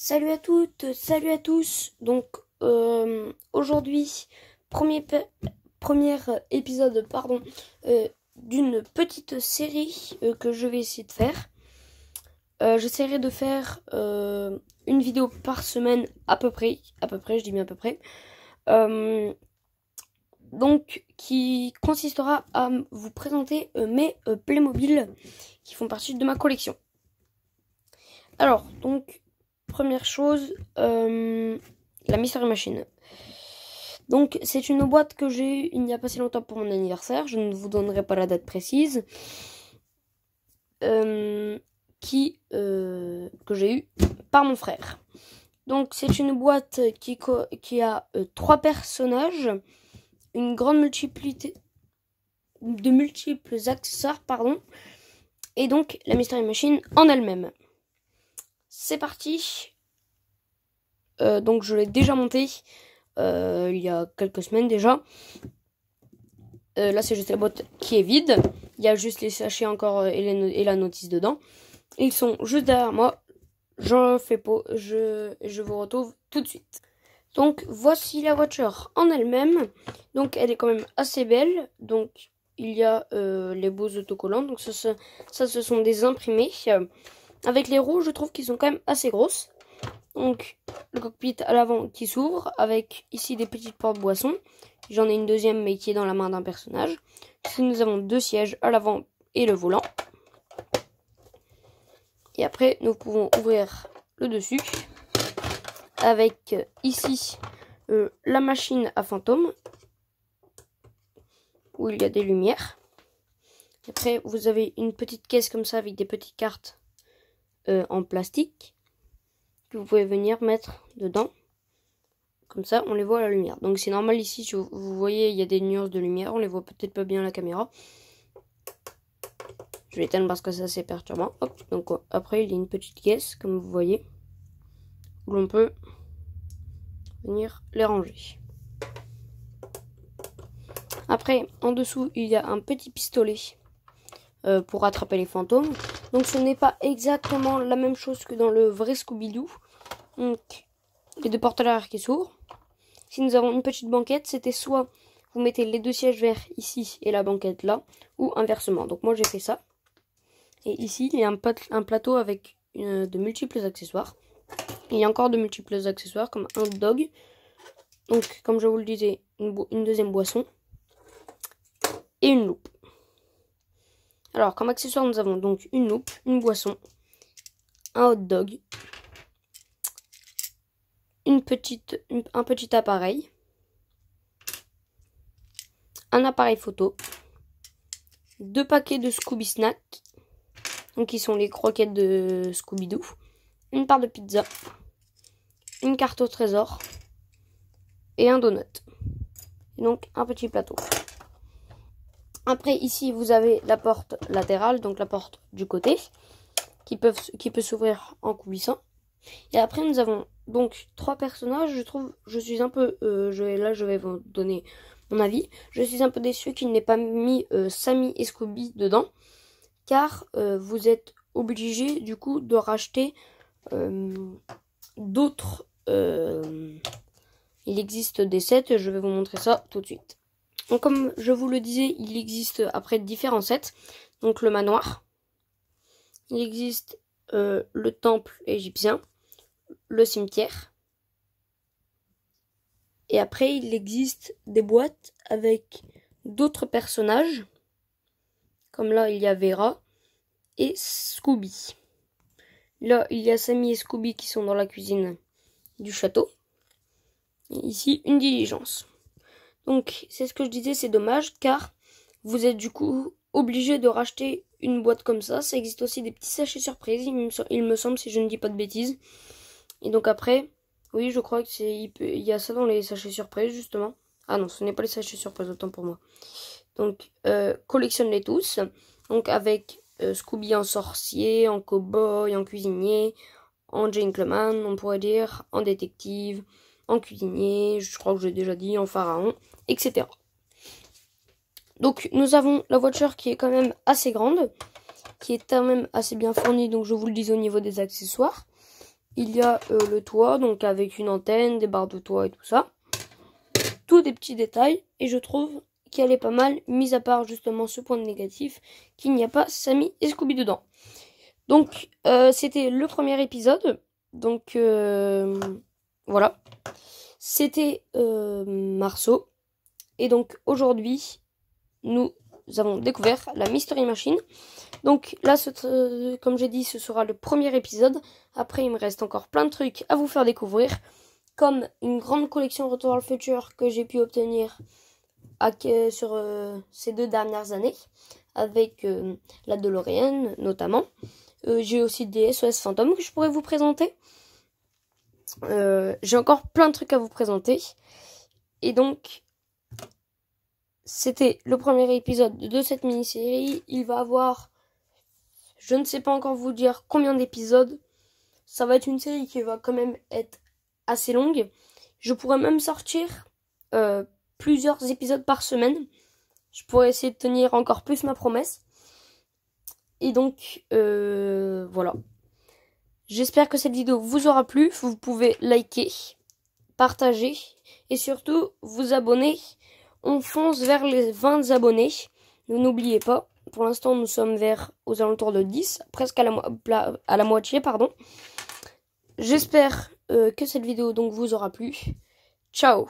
Salut à toutes, salut à tous. Donc euh, aujourd'hui, premier, épisode pardon euh, d'une petite série euh, que je vais essayer de faire. J'essaierai de faire une vidéo par semaine à peu près, à peu près, je dis bien à peu près. donc qui consistera à vous présenter mes Playmobil qui font partie de ma collection. Alors, donc, première chose, euh, la Mystery Machine. Donc c'est une boîte que j'ai eue il n'y a pas si longtemps pour mon anniversaire, je ne vous donnerai pas la date précise, euh, qui, euh, que j'ai eu par mon frère. Donc c'est une boîte qui, qui a trois personnages, une grande multiplicité de multiples accessoires, pardon, et donc la Mystery Machine en elle-même c'est parti. Euh, donc je l'ai déjà monté euh, il y a quelques semaines déjà. Euh, là c'est juste la boîte qui est vide. Il y a juste les sachets encore et, la notice dedans. Ils sont juste derrière moi. Je fais Je, vous retrouve tout de suite. Donc voici la voiture en elle-même. Donc elle est quand même assez belle. Donc il y a les beaux autocollants. Donc ça, ça ce sont des imprimés. Avec les roues, je trouve qu'ils sont quand même assez grosses. Donc, le cockpit à l'avant qui s'ouvre, avec ici des petites portes boissons. J'en ai une deuxième, mais qui est dans la main d'un personnage. Ici, nous avons deux sièges à l'avant et le volant. Et après, nous pouvons ouvrir le dessus. Avec euh, ici euh, la machine à fantômes, où il y a des lumières. Après, vous avez une petite caisse comme ça avec des petites cartes euh, en plastique que vous pouvez venir mettre dedans. Comme ça, on les voit à la lumière. Donc c'est normal ici, si vous, voyez, il y a des nuances de lumière. On les voit peut-être pas bien à la caméra. Je l'éteins parce que ça c'est perturbant. donc après il y a une petite caisse, comme vous voyez, où l'on peut venir les ranger. Après, en dessous, il y a un petit pistolet euh, pour attraper les fantômes. Donc ce n'est pas exactement la même chose que dans le vrai Scooby-Doo. Donc les deux portes à l'arrière qui s'ouvrent. Si nous avons une petite banquette, c'était soit vous mettez les deux sièges verts ici et la banquette là, ou inversement. Donc moi j'ai fait ça. Et ici, il y a un, plateau avec euh, de multiples accessoires. Il y a encore de multiples accessoires comme un dog. Donc comme je vous le disais, une deuxième boisson. Et une loupe. Alors, comme accessoire, nous avons donc une loupe, une boisson, un hot dog, une petite, un petit appareil, un appareil photo, deux paquets de Scooby Snack, donc qui sont les croquettes de Scooby-Doo, une part de pizza, une carte au trésor et un donut. Et donc un petit plateau. Après, ici, vous avez la porte latérale, donc la porte du côté, qui, peut s'ouvrir en coulissant. Et après, nous avons donc trois personnages. Je trouve, je suis un peu, euh, je, là, je vais vous donner mon avis. Je suis un peu déçu qu'il n'ait pas mis euh, Sami et Scooby dedans, car euh, vous êtes obligé du coup de racheter d'autres. il existe des sets. Je vais vous montrer ça tout de suite. Donc comme je vous le disais, il existe après différents sets. Donc le manoir. Il existe euh, le temple égyptien, le cimetière. Et après, il existe des boîtes avec d'autres personnages. Comme là, il y a Vera et Scooby. Là, il y a Sammy et Scooby qui sont dans la cuisine du château. Et ici, une diligence. Donc c'est ce que je disais, c'est dommage car vous êtes du coup obligé de racheter une boîte comme ça. Ça existe aussi des petits sachets surprises, il me, semble, si je ne dis pas de bêtises. Et donc après, oui, je crois que c'est il, y a ça dans les sachets surprises justement. Ah non, ce n'est pas les sachets surprises, autant pour moi. Donc euh, collectionne-les tous. Donc avec euh, Scooby en sorcier, en cowboy, en cuisinier, en gentleman, on pourrait dire, en détective en cuisinier, je crois que j'ai déjà dit, en pharaon, etc. Donc nous avons la voiture qui est quand même assez grande, qui est quand même assez bien fournie, donc je vous le dis au niveau des accessoires. Il y a euh, le toit, donc avec une antenne, des barres de toit et tout ça. Tous des petits détails, et je trouve qu'elle est pas mal, mis à part justement ce point de négatif, qu'il n'y a pas Samy et Scooby dedans. Donc euh, c'était le premier épisode, donc... Euh, voilà. C'était euh, Marceau. Et donc aujourd'hui, nous avons découvert la Mystery Machine. Donc là, euh, comme j'ai dit, ce sera le premier épisode. Après, il me reste encore plein de trucs à vous faire découvrir. Comme une grande collection Retour à le futur que j'ai pu obtenir sur euh, ces deux dernières années. Avec la DeLorean notamment. j'ai aussi des SOS Phantom que je pourrais vous présenter. Euh, j'ai encore plein de trucs à vous présenter. Et donc, c'était le premier épisode de cette mini-série. Il va avoir, je ne sais pas encore vous dire combien d'épisodes. Ça va être une série qui va quand même être assez longue. Je pourrais même sortir euh, plusieurs épisodes par semaine. Je pourrais essayer de tenir encore plus ma promesse. Et donc, euh, voilà. J'espère que cette vidéo vous aura plu. Vous pouvez liker, partager et surtout vous abonner. On fonce vers les 20 abonnés. N'oubliez pas, pour l'instant nous sommes vers aux alentours de 10, presque à la, moitié, pardon. J'espère euh, que cette vidéo donc vous aura plu. Ciao